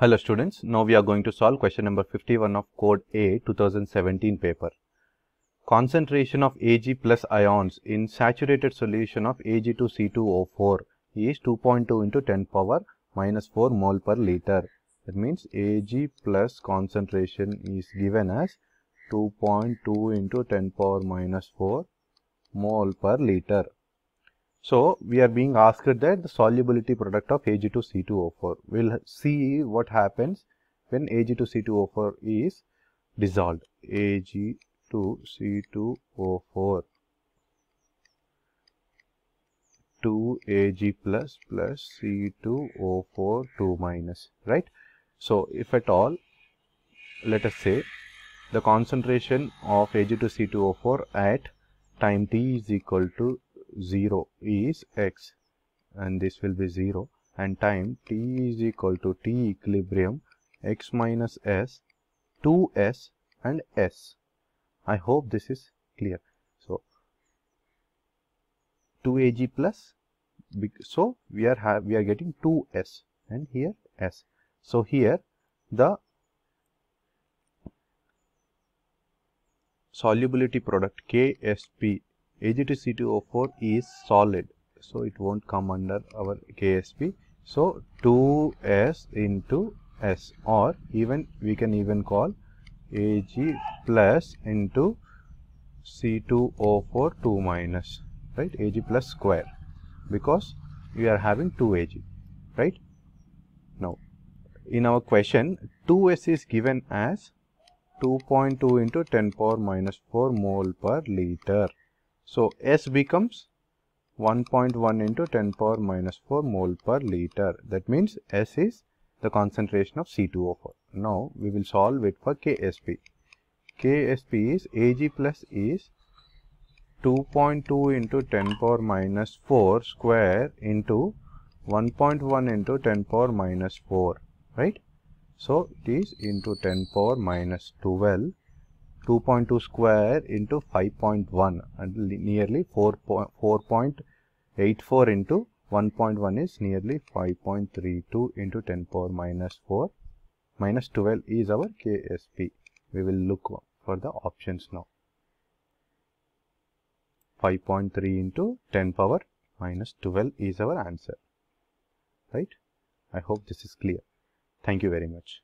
Hello students, now we are going to solve question number 51 of code A 2017 paper. Concentration of Ag plus ions in saturated solution of Ag2C2O4 is 2.2 into 10 power minus 4 mole per liter. That means Ag plus concentration is given as 2.2 into 10 power minus 4 mole per liter. So, we are being asked that the solubility product of Ag2C2O4. We'll see what happens when Ag2C2O4 is dissolved. Ag2C2O4 2Ag plus plus C2O4 2 minus, right? So, if at all, let us say the concentration of Ag2C2O4 at time t is equal to 0 is x and this will be 0 and time t is equal to t equilibrium x minus s 2s and s i hope this is clear so 2ag plus so we are have we are getting 2s and here s so here the solubility product ksp AgTC2O4 is solid so it won't come under our KSP so 2s into s or even we can even call Ag plus into C2O4 2 minus right Ag plus square because we are having 2Ag right now in our question 2s is given as 2.2 into 10 power minus 4 mole per liter so, S becomes 1.1 into 10 power minus 4 mole per liter. That means S is the concentration of C2O4. Now, we will solve it for KSP. KSP is Ag plus is 2.2 into 10 power minus 4 square into 1.1 into 10 power minus 4, right? So, it is into 10 power minus 12 2.2 square into 5.1 and nearly 4.84 into 1.1 is nearly 5.32 into 10 power minus 4 minus 12 is our KSP. We will look for the options now. 5.3 into 10 power minus 12 is our answer. Right? I hope this is clear. Thank you very much.